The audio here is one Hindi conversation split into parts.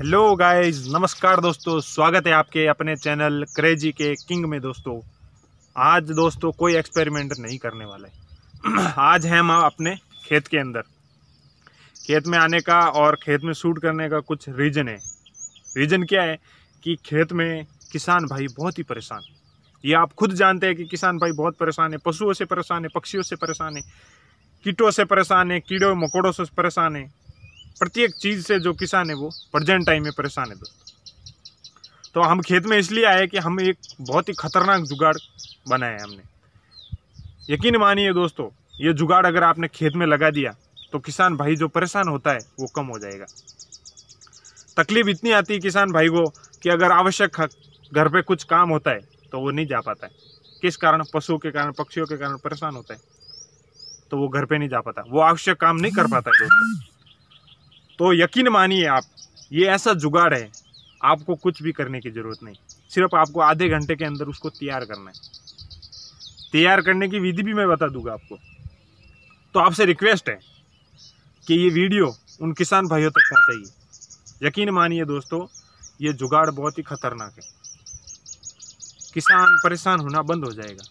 हेलो गाइस नमस्कार दोस्तों स्वागत है आपके अपने चैनल क्रेजी के किंग में दोस्तों आज दोस्तों कोई एक्सपेरिमेंट नहीं करने वाला है आज हैं हम अपने खेत के अंदर खेत में आने का और खेत में शूट करने का कुछ रीज़न है रीज़न क्या है कि खेत में किसान भाई बहुत ही परेशान ये आप खुद जानते हैं कि किसान भाई बहुत परेशान है पशुओं से परेशान है पक्षियों से परेशान है कीटों से परेशान है कीड़ों मकोड़ों से परेशान है प्रत्येक चीज़ से जो किसान है वो प्रजेंट टाइम में परेशान है दोस्तों तो हम खेत में इसलिए आए कि हम एक बहुत ही खतरनाक जुगाड़ बनाया है हमने यकीन मानिए दोस्तों ये जुगाड़ अगर आपने खेत में लगा दिया तो किसान भाई जो परेशान होता है वो कम हो जाएगा तकलीफ इतनी आती है किसान भाई को कि अगर आवश्यक घर पे कुछ काम होता है तो वो नहीं जा पाता है किस कारण पशुओं के कारण पक्षियों के कारण परेशान होता है तो वो घर पे नहीं जा पाता वो आवश्यक काम नहीं कर पाता है दोस्तों तो यकीन मानिए आप ये ऐसा जुगाड़ है आपको कुछ भी करने की ज़रूरत नहीं सिर्फ आपको आधे घंटे के अंदर उसको तैयार करना है तैयार करने की विधि भी मैं बता दूंगा आपको तो आपसे रिक्वेस्ट है कि ये वीडियो उन किसान भाइयों तक पहुँचाइए यकीन मानिए दोस्तों ये जुगाड़ बहुत ही खतरनाक है किसान परेशान होना बंद हो जाएगा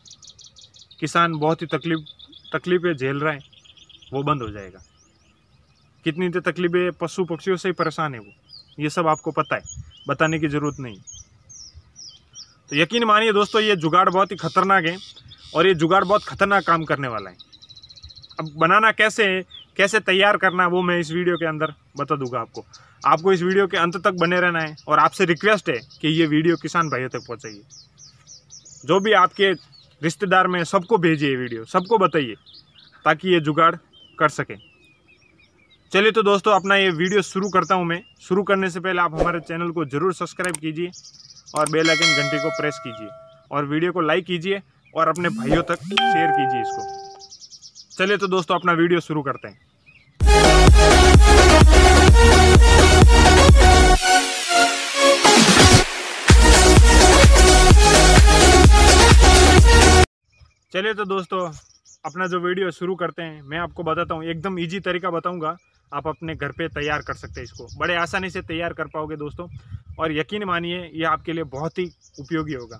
किसान बहुत ही तकलीफ तकलीफें झेल रहा है वो बंद हो जाएगा कितनी तो तकलीफें पशु पक्षियों से ही परेशान है वो ये सब आपको पता है बताने की ज़रूरत नहीं तो यकीन मानिए दोस्तों ये जुगाड़ बहुत ही खतरनाक है और ये जुगाड़ बहुत खतरनाक काम करने वाला है अब बनाना कैसे है कैसे तैयार करना है वो मैं इस वीडियो के अंदर बता दूंगा आपको आपको इस वीडियो के अंत तक बने रहना है और आपसे रिक्वेस्ट है कि ये वीडियो किसान भाइयों तक पहुँचाइए जो भी आपके रिश्तेदार में सबको भेजिए वीडियो सबको बताइए ताकि ये जुगाड़ कर सकें चलिए तो दोस्तों अपना ये वीडियो शुरू करता हूँ मैं शुरू करने से पहले आप हमारे चैनल को ज़रूर सब्सक्राइब कीजिए और बेल आइकन घंटी को प्रेस कीजिए और वीडियो को लाइक कीजिए और अपने भाइयों तक शेयर कीजिए इसको चलिए तो दोस्तों अपना वीडियो शुरू करते हैं चलिए तो दोस्तों अपना जो वीडियो शुरू करते हैं मैं आपको बताता हूँ एकदम ईजी तरीका बताऊँगा आप अपने घर पे तैयार कर सकते हैं इसको बड़े आसानी से तैयार कर पाओगे दोस्तों और यकीन मानिए ये आपके लिए बहुत ही उपयोगी होगा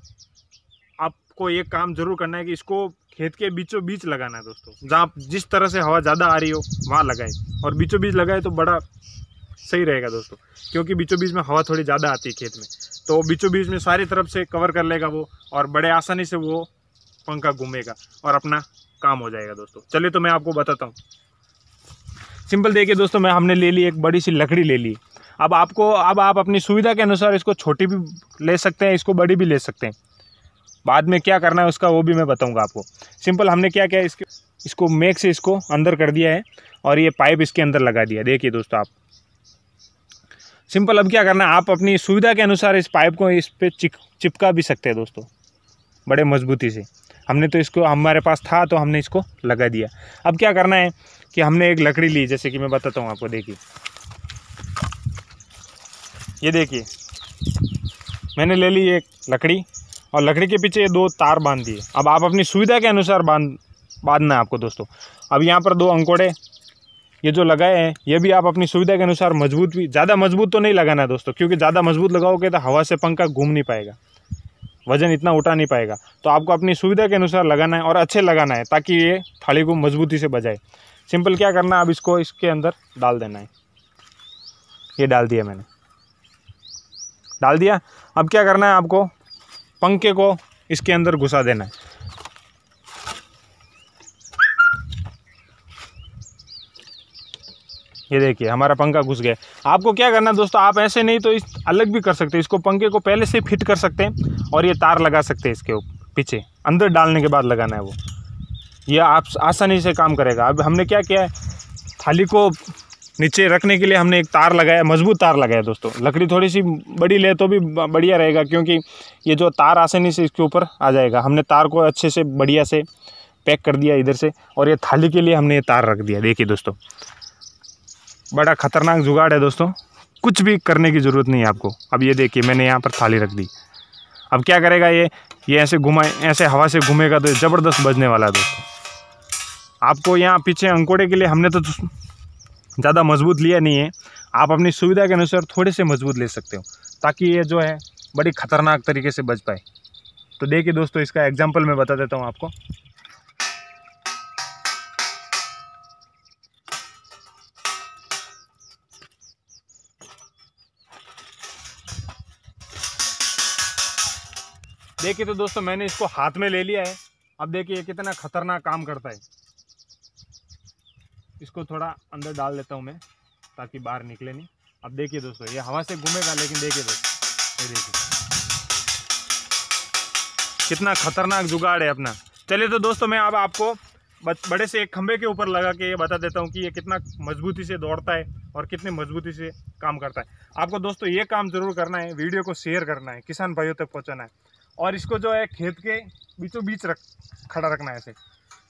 आपको ये काम ज़रूर करना है कि इसको खेत के बीचों बीच लगाना है दोस्तों जहाँ जिस तरह से हवा ज़्यादा आ रही हो वहाँ लगाए और बीचों बीच लगाए तो बड़ा सही रहेगा दोस्तों क्योंकि बीचों बीच में हवा थोड़ी ज़्यादा आती है खेत में तो बीचों बीच में सारी तरफ से कवर कर लेगा वो और बड़े आसानी से वो पंखा घूमेगा और अपना काम हो जाएगा दोस्तों चलिए तो मैं आपको बताता हूँ सिंपल देखिए दोस्तों मैं हमने ले ली एक बड़ी सी लकड़ी ले ली अब आपको अब आप अपनी सुविधा के अनुसार इसको छोटी भी ले सकते हैं इसको बड़ी भी ले सकते हैं बाद में क्या करना है उसका वो भी मैं बताऊंगा आपको सिंपल हमने क्या किया इसके इसको मेक से इसको अंदर कर दिया है और ये पाइप इसके अंदर लगा दिया देखिए दोस्तों आप सिंपल अब क्या करना है आप अपनी सुविधा के अनुसार इस पाइप को इस पर चिपका भी सकते हैं दोस्तों बड़े मजबूती से हमने तो इसको हमारे पास था तो हमने इसको लगा दिया अब क्या करना है कि हमने एक लकड़ी ली जैसे कि मैं बताता हूँ आपको देखिए ये देखिए मैंने ले ली एक लकड़ी और लकड़ी के पीछे ये दो तार बांध दिए अब आप अपनी सुविधा के अनुसार बांध बांधना है आपको दोस्तों अब यहाँ पर दो अंकोड़े ये जो लगाए हैं ये भी आप अपनी सुविधा के अनुसार मजबूत भी ज़्यादा मजबूत तो नहीं लगाना दोस्तों क्योंकि ज़्यादा मजबूत लगाओगे तो हवा से पंखा घूम नहीं पाएगा वज़न इतना उठा नहीं पाएगा तो आपको अपनी सुविधा के अनुसार लगाना है और अच्छे लगाना है ताकि ये थाली को मजबूती से बजाए सिंपल क्या करना है अब इसको इसके अंदर डाल देना है ये डाल दिया मैंने डाल दिया अब क्या करना है आपको पंखे को इसके अंदर घुसा देना है ये देखिए हमारा पंखा घुस गया आपको क्या करना है दोस्तों आप ऐसे नहीं तो इस अलग भी कर सकते इसको पंखे को पहले से फिट कर सकते हैं और ये तार लगा सकते हैं इसके पीछे अंदर डालने के बाद लगाना है वो ये आप आसानी से काम करेगा अब हमने क्या किया है थाली को नीचे रखने के लिए हमने एक तार लगाया मजबूत तार लगाया दोस्तों लकड़ी थोड़ी सी बड़ी ले तो भी बढ़िया रहेगा क्योंकि ये जो तार आसानी से इसके ऊपर आ जाएगा हमने तार को अच्छे से बढ़िया से पैक कर दिया इधर से और ये थाली के लिए हमने ये तार रख दिया देखिए दोस्तों बड़ा ख़तरनाक जुगाड़ है दोस्तों कुछ भी करने की ज़रूरत नहीं है आपको अब ये देखिए मैंने यहाँ पर थाली रख दी अब क्या करेगा ये ये ऐसे घुमाए ऐसे हवा से घूमेगा तो ज़बरदस्त बजने वाला है दोस्तों आपको यहाँ पीछे अंकोड़े के लिए हमने तो, तो ज़्यादा मजबूत लिया नहीं है आप अपनी सुविधा के अनुसार थोड़े से मजबूत ले सकते हो ताकि ये जो है बड़ी ख़तरनाक तरीके से बज पाए तो देखिए दोस्तों इसका एग्जाम्पल मैं बता देता हूँ आपको देखिए तो दोस्तों मैंने इसको हाथ में ले लिया है अब देखिए ये कितना खतरनाक काम करता है इसको थोड़ा अंदर डाल देता हूँ मैं ताकि बाहर निकले नहीं अब देखिए दोस्तों ये हवा से घूमेगा लेकिन देखिए दोस्तों ये देखिए कितना खतरनाक जुगाड़ है अपना चलिए तो दोस्तों मैं अब आपको बड़े से एक खंबे के ऊपर लगा के ये बता देता हूँ कि ये कितना मजबूती से दौड़ता है और कितनी मजबूती से काम करता है आपको दोस्तों ये काम जरूर करना है वीडियो को शेयर करना है किसान भाइयों तक पहुँचाना है और इसको जो है खेत के बीचों बीच रख खड़ा रखना है ऐसे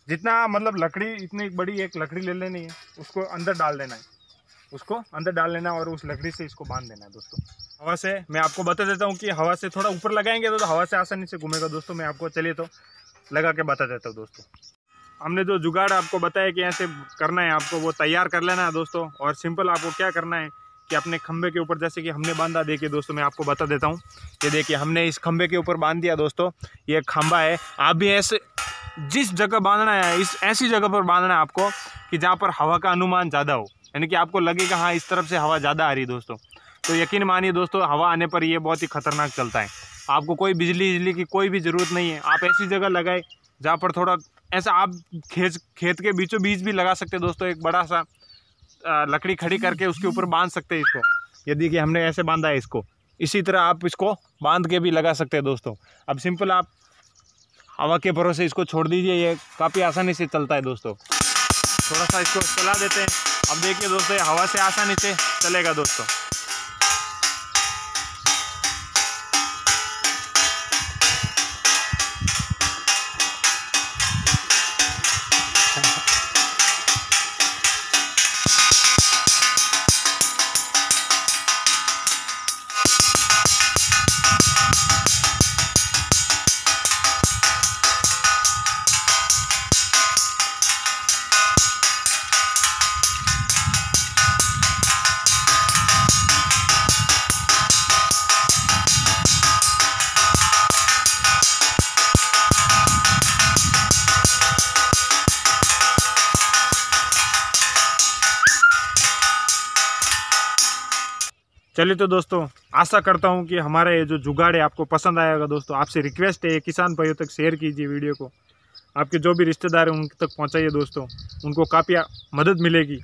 जितना मतलब लकड़ी इतनी बड़ी एक लकड़ी ले लेनी है उसको अंदर डाल देना है उसको अंदर डाल लेना और उस लकड़ी से इसको बांध देना है दोस्तों हवा से मैं आपको बता देता हूँ कि हवा से थोड़ा ऊपर लगाएंगे तो, तो हवा से आसानी से घूमेगा दोस्तों मैं आपको चलिए तो लगा के बता देता हूँ दोस्तों हमने जो जुगाड़ आपको बताया कि ऐसे करना है आपको वो तैयार कर लेना है दोस्तों और सिंपल आपको क्या करना है कि अपने खंबे के ऊपर जैसे कि हमने बांधा देखिए दोस्तों मैं आपको बता देता हूँ ये देखिए हमने इस खंबे के ऊपर बांध दिया दोस्तों ये खंबा है आप भी ऐसे जिस जगह बांधना है इस ऐसी जगह पर बांधना है आपको कि जहाँ पर हवा का अनुमान ज़्यादा हो यानी कि आपको लगे कि हाँ इस तरफ से हवा ज़्यादा आ रही है दोस्तों तो यकीन मानिए दोस्तों हवा आने पर ये बहुत ही खतरनाक चलता है आपको कोई बिजली बिजली की कोई भी ज़रूरत नहीं है आप ऐसी जगह लगाए जहाँ पर थोड़ा ऐसा आप खेत खेत के बीचों बीच भी लगा सकते हैं दोस्तों एक बड़ा सा लकड़ी खड़ी करके उसके ऊपर बांध सकते हैं इसको यदि कि हमने ऐसे बांधा है इसको इसी तरह आप इसको बांध के भी लगा सकते हैं दोस्तों अब सिंपल आप हवा के भरोसे इसको छोड़ दीजिए ये काफ़ी आसानी से चलता है दोस्तों थोड़ा सा इसको चला देते हैं अब देखिए दोस्तों हवा से आसानी से चलेगा दोस्तों चलिए तो दोस्तों आशा करता हूँ कि हमारा ये जो जुगाड़ है आपको पसंद आएगा दोस्तों आपसे रिक्वेस्ट है किसान भाइयों तक शेयर कीजिए वीडियो को आपके जो भी रिश्तेदार हैं उन तक पहुँचाइए दोस्तों उनको काफ़ी मदद मिलेगी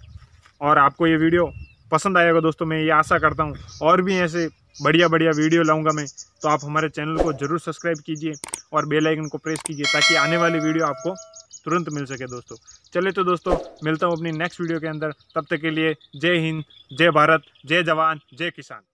और आपको ये वीडियो पसंद आएगा दोस्तों मैं ये आशा करता हूँ और भी ऐसे बढ़िया बढ़िया वीडियो लाऊंगा मैं तो आप हमारे चैनल को ज़रूर सब्सक्राइब कीजिए और बेल आइकन को प्रेस कीजिए ताकि आने वाली वीडियो आपको तुरंत मिल सके दोस्तों चले तो दोस्तों मिलता हूँ अपनी नेक्स्ट वीडियो के अंदर तब तक के लिए जय हिंद जय भारत जय जवान जय किसान